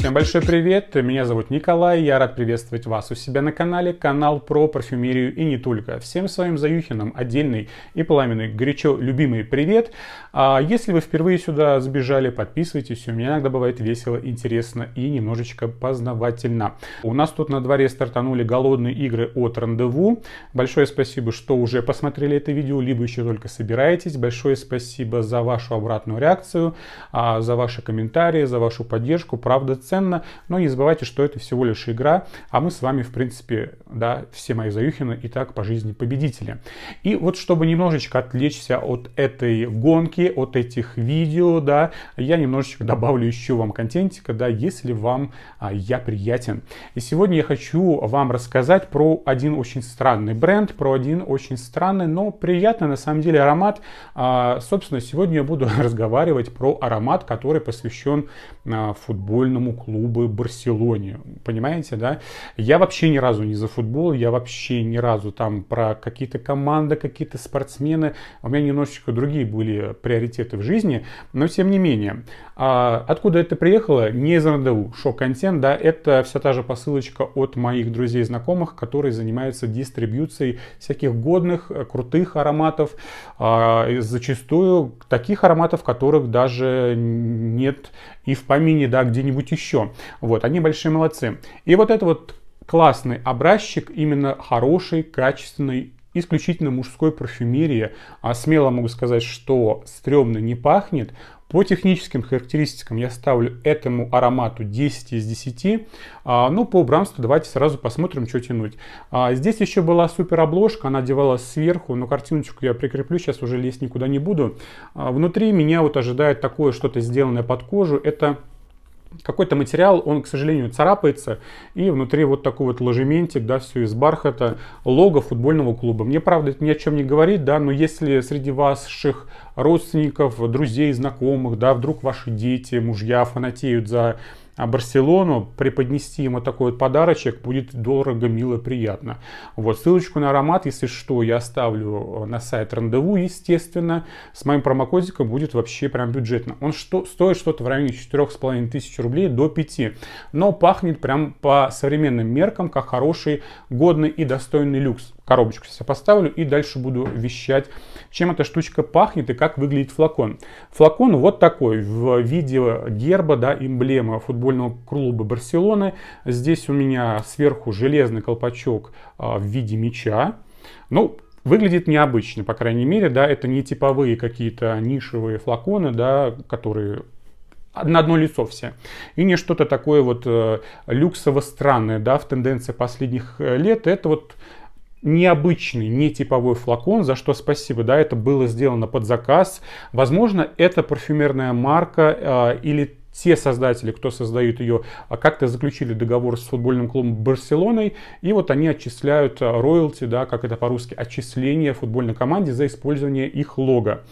Всем большой привет, меня зовут Николай, я рад приветствовать вас у себя на канале, канал про парфюмерию и не только. Всем своим заюхинам отдельный и пламенный горячо любимый привет. А если вы впервые сюда сбежали, подписывайтесь, у меня иногда бывает весело, интересно и немножечко познавательно. У нас тут на дворе стартанули голодные игры от рандеву. Большое спасибо, что уже посмотрели это видео, либо еще только собираетесь. Большое спасибо за вашу обратную реакцию, а, за ваши комментарии, за вашу поддержку. Правда, ценно, но не забывайте, что это всего лишь игра, а мы с вами, в принципе, да, все мои Заюхины и так по жизни победители. И вот чтобы немножечко отвлечься от этой гонки, от этих видео, да, я немножечко добавлю еще вам контентика, да, если вам а, я приятен. И сегодня я хочу вам рассказать про один очень странный бренд, про один очень странный, но приятный на самом деле аромат. А, собственно, сегодня я буду разговаривать про аромат, который посвящен а, футбольному клубы Барселоне, понимаете, да? Я вообще ни разу не за футбол, я вообще ни разу там про какие-то команды, какие-то спортсмены. У меня немножечко другие были приоритеты в жизни, но тем не менее. А откуда это приехало? Не из РНДУ. Шок-контент, да, это вся та же посылочка от моих друзей и знакомых, которые занимаются дистрибьюцией всяких годных, э, крутых ароматов, а, зачастую таких ароматов, которых даже нет и в помине, да, где-нибудь еще. Вот, они большие молодцы. И вот это вот классный образчик именно хорошей, качественной исключительно мужской парфюмерии. А смело могу сказать, что стрёмно не пахнет. По техническим характеристикам я ставлю этому аромату 10 из 10. А, ну, по убранству давайте сразу посмотрим, что тянуть. А, здесь еще была супер обложка, она одевалась сверху, но картиночку я прикреплю, сейчас уже лезть никуда не буду. А, внутри меня вот ожидает такое что-то сделанное под кожу. Это какой-то материал, он, к сожалению, царапается, и внутри вот такой вот ложементик, да, все из бархата, лого футбольного клуба. Мне, правда, это ни о чем не говорит, да, но если среди ваших родственников, друзей, знакомых, да, вдруг ваши дети, мужья фанатеют за а Барселону, преподнести ему такой вот подарочек будет дорого, мило, приятно. Вот, ссылочку на аромат, если что, я оставлю э, на сайт рандеву, естественно. С моим промокодиком будет вообще прям бюджетно. Он что, стоит что-то в районе 4,5 тысяч рублей до 5, но пахнет прям по современным меркам, как хороший, годный и достойный люкс коробочку сейчас поставлю и дальше буду вещать, чем эта штучка пахнет и как выглядит флакон. Флакон вот такой, в виде герба, да, эмблемы футбольного клуба Барселоны. Здесь у меня сверху железный колпачок а, в виде мяча. Ну, Выглядит необычно, по крайней мере, да, это не типовые какие-то нишевые флаконы, да, которые на одно лицо все. И не что-то такое вот э, люксово-странное, да, в тенденции последних э, лет. Это вот необычный, не типовой флакон, за что спасибо, да, это было сделано под заказ. Возможно, это парфюмерная марка э, или те создатели, кто создают ее, а как-то заключили договор с футбольным клубом Барселоной, и вот они отчисляют а, роялти, да, как это по-русски, отчисление футбольной команде за использование их лога.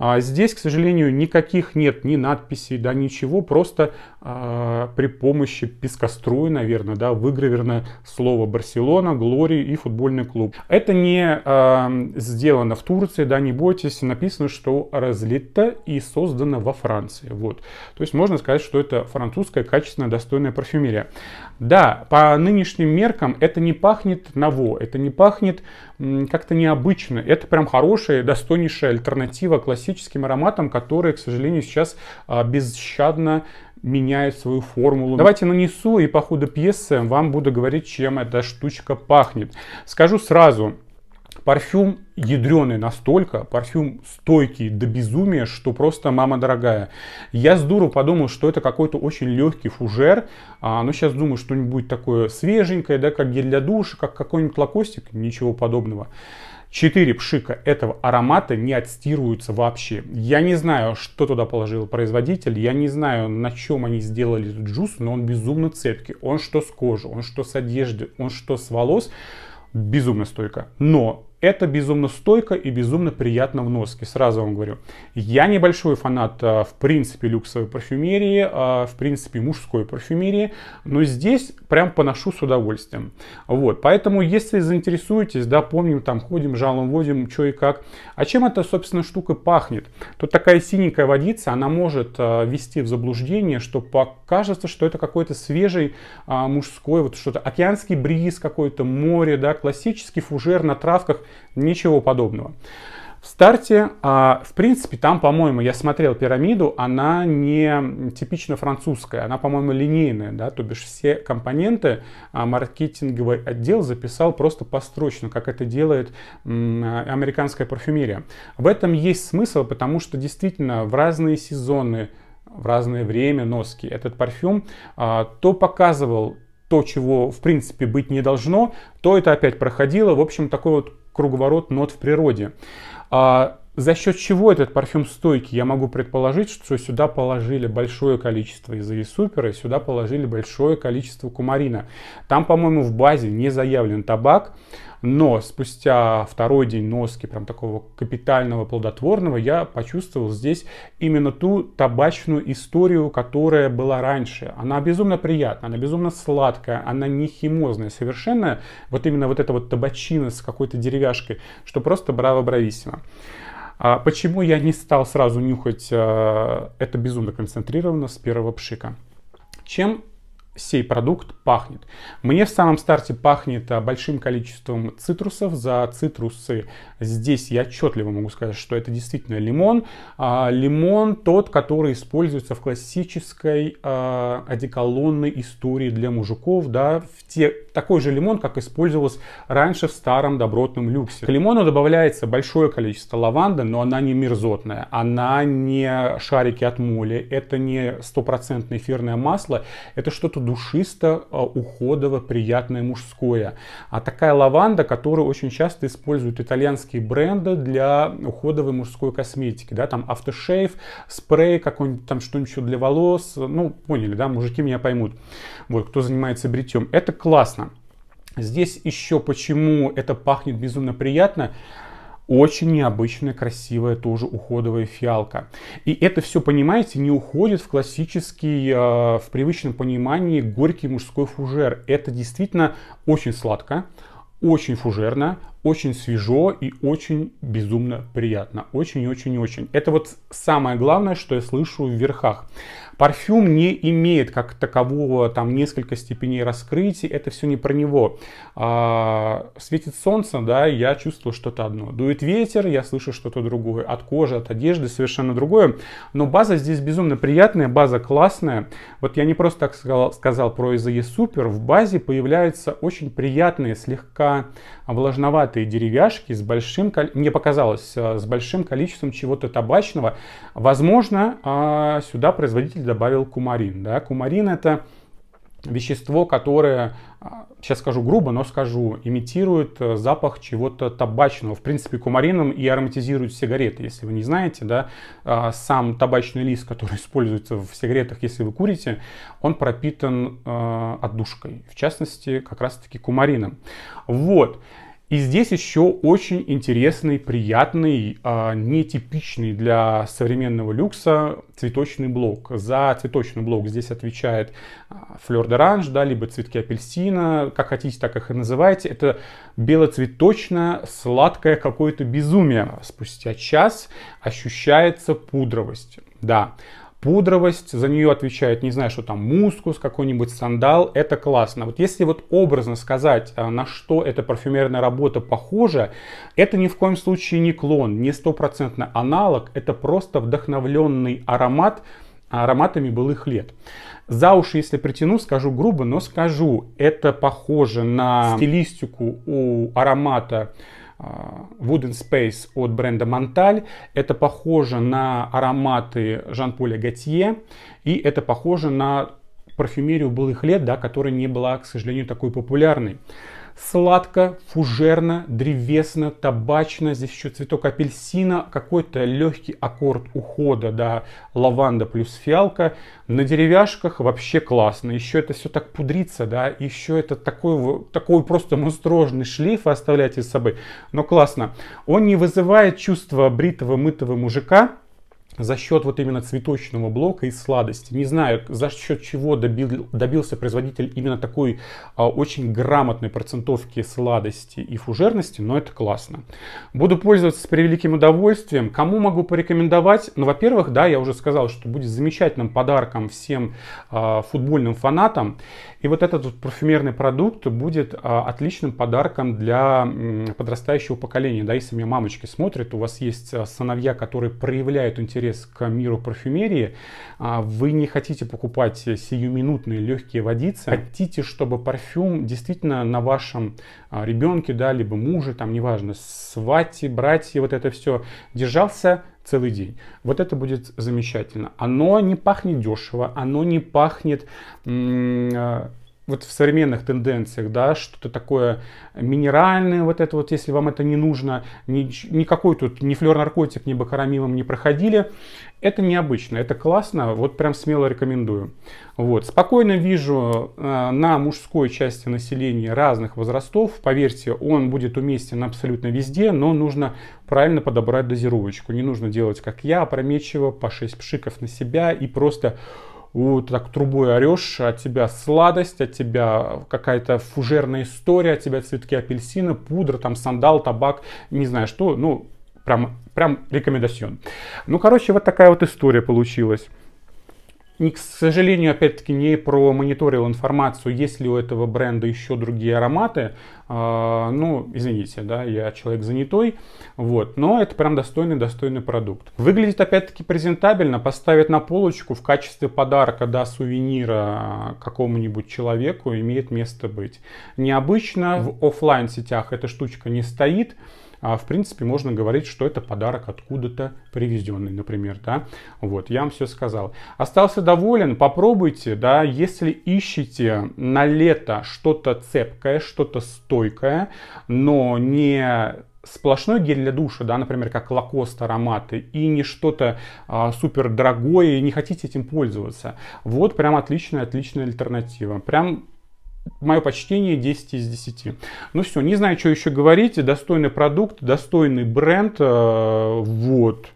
А здесь, к сожалению, никаких нет ни надписей, да, ничего, просто а, при помощи пескоструя, наверное, да, выгравировано слово Барселона, Глори и футбольный клуб. Это не э, сделано в Турции, да, не бойтесь, написано, что разлито и создано во Франции. Вот. То есть можно сказать, что это французская качественная достойная парфюмерия. Да, по нынешним меркам это не пахнет наво, это не пахнет как-то необычно. Это прям хорошая, достойнейшая альтернатива классическим ароматам, которые, к сожалению, сейчас а, бесщадно меняют свою формулу. Давайте нанесу и по ходу пьесы вам буду говорить, чем эта штучка пахнет. Скажу сразу, парфюм ядреный настолько, парфюм стойкий до безумия, что просто мама дорогая. Я с дуру подумал, что это какой-то очень легкий фужер, а, но сейчас думаю, что-нибудь такое свеженькое, да, как гель для душа, как какой-нибудь лакостик, ничего подобного. 4 пшика этого аромата не отстируются вообще. Я не знаю, что туда положил производитель, я не знаю, на чем они сделали этот джус, но он безумно цепкий. Он что с кожи, он что с одежды, он что с волос. Безумно стойко. Но это безумно стойко и безумно приятно в носке, сразу вам говорю. Я небольшой фанат, а, в принципе, люксовой парфюмерии, а, в принципе, мужской парфюмерии, но здесь прям поношу с удовольствием. Вот, поэтому, если заинтересуетесь, да, помним, там, ходим, жалом водим, что и как. А чем эта, собственно, штука пахнет? то такая синенькая водица, она может а, вести в заблуждение, что покажется, что это какой-то свежий мужской, вот что-то, океанский бриз какой-то, море, да, классический фужер на травках, Ничего подобного. В старте, а, в принципе, там, по-моему, я смотрел пирамиду, она не типично французская, она, по-моему, линейная, да, то бишь все компоненты а, маркетинговый отдел записал просто построчно, как это делает а, американская парфюмерия. В этом есть смысл, потому что действительно в разные сезоны в разное время носки. Этот парфюм то показывал то, чего в принципе быть не должно, то это опять проходило, в общем, такой вот круговорот нот в природе. А, за счет чего этот парфюм стойкий? Я могу предположить, что сюда положили большое количество из супера, сюда положили большое количество кумарина. Там, по-моему, в базе не заявлен табак. Но спустя второй день носки, прям такого капитального, плодотворного, я почувствовал здесь именно ту табачную историю, которая была раньше. Она безумно приятная, она безумно сладкая, она не химозная совершенно. Вот именно вот эта вот табачина с какой-то деревяшкой, что просто браво-брависсимо. А почему я не стал сразу нюхать э, это безумно концентрировано с первого пшика? Чем сей продукт пахнет. Мне в самом старте пахнет а, большим количеством цитрусов. За цитрусы здесь я отчетливо могу сказать, что это действительно лимон. А, лимон тот, который используется в классической а, одеколонной истории для мужиков, да, в те такой же лимон, как использовалось раньше в старом добротном люксе. К лимону добавляется большое количество лаванды, но она не мерзотная, она не шарики от моли, это не стопроцентное эфирное масло, это что-то душисто, а, уходово, приятное мужское. А такая лаванда, которую очень часто используют итальянские бренды для уходовой мужской косметики, да, там автошейв, спрей какой-нибудь, там что-нибудь еще для волос, ну, поняли, да, мужики меня поймут, вот, кто занимается бритьем. Это классно. Здесь еще почему это пахнет безумно приятно. Очень необычная, красивая тоже уходовая фиалка. И это все, понимаете, не уходит в классический, а, в привычном понимании, горький мужской фужер. Это действительно очень сладко, очень фужерно, очень свежо и очень безумно приятно. Очень-очень-очень. Это вот самое главное, что я слышу в верхах. Парфюм не имеет как такового там несколько степеней раскрытия, это все не про него. А, светит солнце, да, я чувствую что-то одно. Дует ветер, я слышу что-то другое. От кожи, от одежды совершенно другое. Но база здесь безумно приятная, база классная. Вот я не просто так сказал, сказал про Изае Супер. В базе появляются очень приятные, слегка влажноватые мятые деревяшки с большим, мне показалось, э, с большим количеством чего-то табачного. Возможно, а, сюда производитель добавил кумарин. Да? Кумарин это вещество, которое, а, сейчас скажу грубо, но скажу, имитирует э, запах чего-то табачного. В принципе, кумарином и ароматизирует сигареты, если вы не знаете, да, а, сам табачный лист, который используется в сигаретах, если вы курите, он пропитан э, отдушкой, в частности, как раз-таки кумарином. Вот. И здесь еще очень интересный, приятный, а, нетипичный для современного люкса цветочный блок. За цветочный блок здесь отвечает а, флер д'оранж, да, либо цветки апельсина, как хотите, так их и называйте. Это белоцветочное, сладкое какое-то безумие. Спустя час ощущается пудровость. Да, пудровость, за нее отвечает, не знаю, что там, мускус, какой-нибудь сандал, это классно. Вот если вот образно сказать, а, на что эта парфюмерная работа похожа, это ни в коем случае не клон, не стопроцентно аналог, это просто вдохновленный аромат, ароматами былых лет. За уши, если притяну, скажу грубо, но скажу, это похоже на стилистику у аромата а, Wooden Space от бренда Монталь. Это похоже на ароматы Жан-Поля Готье. И это похоже на парфюмерию былых лет, да, которая не была, к сожалению, такой популярной сладко, фужерно, древесно, табачно. Здесь еще цветок апельсина, какой-то легкий аккорд ухода, да, лаванда плюс фиалка. На деревяшках вообще классно. Еще это все так пудрится, да, еще это такой, такой просто монструозный шлейф вы оставляете с собой. Но классно. Он не вызывает чувства бритого мытого мужика, за счет вот именно цветочного блока и сладости. Не знаю, за счет чего добил, добился производитель именно такой а, очень грамотной процентовки сладости и фужерности, но это классно. Буду пользоваться с превеликим удовольствием. Кому могу порекомендовать? Ну, во-первых, да, я уже сказал, что будет замечательным подарком всем а, футбольным фанатам. И вот этот вот парфюмерный продукт будет а, отличным подарком для м, подрастающего поколения. Да, если меня мамочки смотрят, у вас есть а, сыновья, которые проявляют интерес интерес к миру парфюмерии. А, вы не хотите покупать сиюминутные легкие водицы. Хотите, чтобы парфюм действительно на вашем а, ребенке, да, либо муже, там, неважно, свате, братья, вот это все держался целый день. Вот это будет замечательно. Оно не пахнет дешево, оно не пахнет а, вот в современных тенденциях, да, что-то такое минеральное, вот это вот, если вам это не нужно, ни, никакой тут ни флер наркотик, ни бакарамилом не проходили, это необычно, это классно, вот прям смело рекомендую. Вот, спокойно вижу э, на мужской части населения разных возрастов, поверьте, он будет уместен абсолютно везде, но нужно правильно подобрать дозировочку, не нужно делать, как я, опрометчиво, по 6 пшиков на себя и просто так трубой орешь, от тебя сладость, от тебя какая-то фужерная история, от тебя цветки апельсина, пудра, там сандал, табак, не знаю что, ну, прям, прям рекомендацион. Ну, короче, вот такая вот история получилась. И, к сожалению, опять-таки не промониторил информацию, есть ли у этого бренда еще другие ароматы. А, ну, извините, да, я человек занятой. Вот, но это прям достойный-достойный продукт. Выглядит опять-таки презентабельно, поставить на полочку в качестве подарка, да, сувенира а, какому-нибудь человеку имеет место быть. Необычно в офлайн сетях эта штучка не стоит а, в принципе, можно говорить, что это подарок откуда-то привезенный, например, да. Вот, я вам все сказал. Остался доволен, попробуйте, да, если ищете на лето что-то цепкое, что-то стойкое, но не сплошной гель для душа, да, например, как лакост ароматы, и не что-то а, супер дорогое, и не хотите этим пользоваться. Вот прям отличная, отличная альтернатива. Прям мое почтение 10 из 10. Ну все, не знаю, что еще говорить. Достойный продукт, достойный бренд. Э, вот.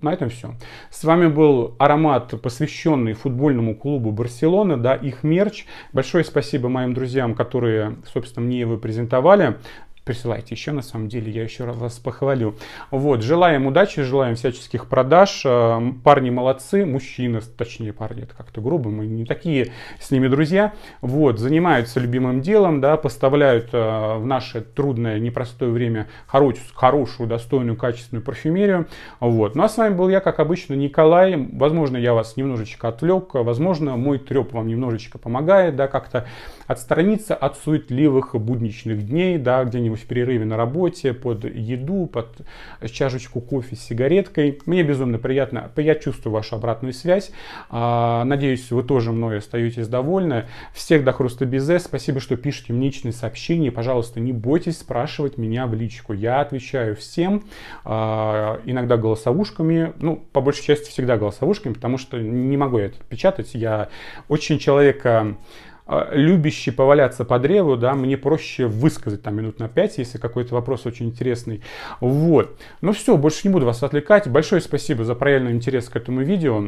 На этом все. С вами был аромат, посвященный футбольному клубу Барселона, да, их мерч. Большое спасибо моим друзьям, которые, собственно, мне его презентовали присылайте еще, на самом деле, я еще раз вас похвалю. Вот, желаем удачи, желаем всяческих продаж. Э, парни молодцы, мужчины, точнее, парни, это как-то грубо, мы не такие с ними друзья. Вот, занимаются любимым делом, да, поставляют э, в наше трудное, непростое время хорош, хорошую, достойную, качественную парфюмерию. Вот, ну а с вами был я, как обычно, Николай. Возможно, я вас немножечко отвлек, возможно, мой треп вам немножечко помогает, да, как-то отстраниться от суетливых будничных дней, да, где-нибудь каком-нибудь перерыве на работе, под еду, под чашечку кофе с сигареткой. Мне безумно приятно, я чувствую вашу обратную связь. А, надеюсь, вы тоже мной остаетесь довольны. Всех до хруста безе. Спасибо, что пишете мне личные сообщения. Пожалуйста, не бойтесь спрашивать меня в личку. Я отвечаю всем, а, иногда голосовушками, ну, по большей части всегда голосовушками, потому что не могу я это печатать. Я очень человека а, любящий поваляться по древу, да, мне проще высказать там минут на 5, если какой-то вопрос очень интересный. Вот. Ну все, больше не буду вас отвлекать. Большое спасибо за проявленный интерес к этому видео.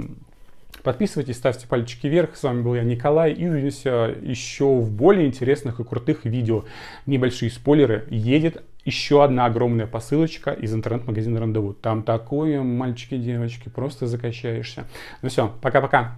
Подписывайтесь, ставьте пальчики вверх. С вами был я, Николай, и увидимся еще в более интересных и крутых видео. Небольшие спойлеры. Едет еще одна огромная посылочка из интернет-магазина Рандеву. Там такое, мальчики, девочки, просто закачаешься. Ну все, пока-пока.